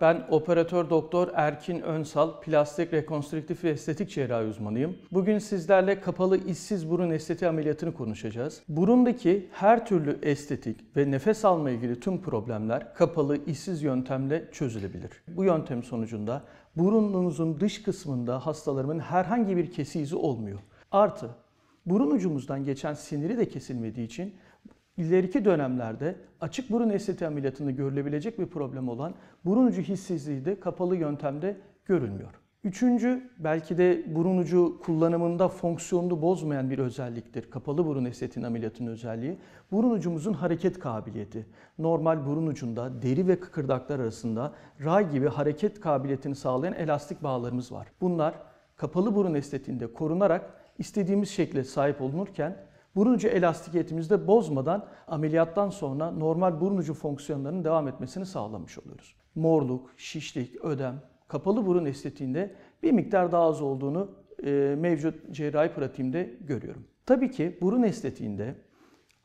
Ben operatör doktor Erkin Önsal, plastik rekonstrüktif ve estetik cerrahi uzmanıyım. Bugün sizlerle kapalı işsiz burun esteti ameliyatını konuşacağız. Burundaki her türlü estetik ve nefes alma ilgili tüm problemler kapalı işsiz yöntemle çözülebilir. Bu yöntem sonucunda burununuzun dış kısmında hastalarımın herhangi bir kesi izi olmuyor. Artı burun ucumuzdan geçen siniri de kesilmediği için İleriki dönemlerde açık burun esteti ameliyatında görülebilecek bir problem olan burun ucu hissizliği de kapalı yöntemde görülmüyor. Üçüncü, belki de burun ucu kullanımında fonksiyonunu bozmayan bir özelliktir. Kapalı burun estetiğin ameliyatının özelliği. Burun ucumuzun hareket kabiliyeti. Normal burun ucunda deri ve kıkırdaklar arasında ray gibi hareket kabiliyetini sağlayan elastik bağlarımız var. Bunlar kapalı burun estetiğinde korunarak istediğimiz şekle sahip olunurken Burun ucu elastikiyetimizi de bozmadan ameliyattan sonra normal burun ucu fonksiyonlarının devam etmesini sağlamış oluyoruz. Morluk, şişlik, ödem, kapalı burun estetiğinde bir miktar daha az olduğunu e, mevcut cerrahi pratiğimde görüyorum. Tabii ki burun estetiğinde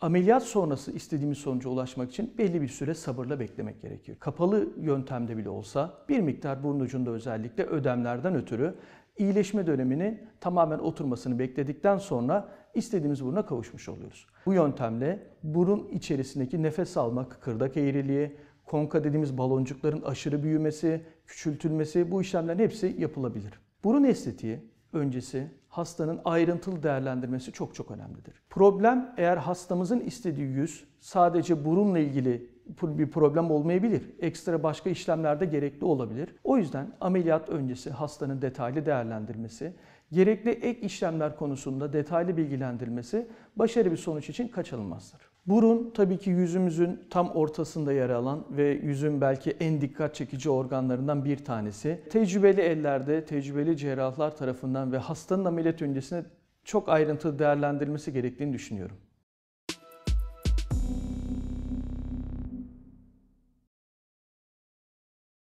ameliyat sonrası istediğimiz sonuca ulaşmak için belli bir süre sabırla beklemek gerekiyor. Kapalı yöntemde bile olsa bir miktar burun ucunda özellikle ödemlerden ötürü iyileşme döneminin tamamen oturmasını bekledikten sonra istediğimiz buruna kavuşmuş oluyoruz. Bu yöntemle burun içerisindeki nefes alma, kırdak eğriliği, konka dediğimiz baloncukların aşırı büyümesi, küçültülmesi bu işlemlerin hepsi yapılabilir. Burun estetiği öncesi hastanın ayrıntılı değerlendirmesi çok çok önemlidir. Problem eğer hastamızın istediği yüz sadece burunla ilgili bir problem olmayabilir. Ekstra başka işlemlerde gerekli olabilir. O yüzden ameliyat öncesi hastanın detaylı değerlendirmesi, gerekli ek işlemler konusunda detaylı bilgilendirmesi başarılı bir sonuç için kaçınılmazdır. Burun tabii ki yüzümüzün tam ortasında yer alan ve yüzün belki en dikkat çekici organlarından bir tanesi. Tecrübeli ellerde, tecrübeli cerrahlar tarafından ve hastanın ameliyat öncesinde çok ayrıntılı değerlendirilmesi gerektiğini düşünüyorum.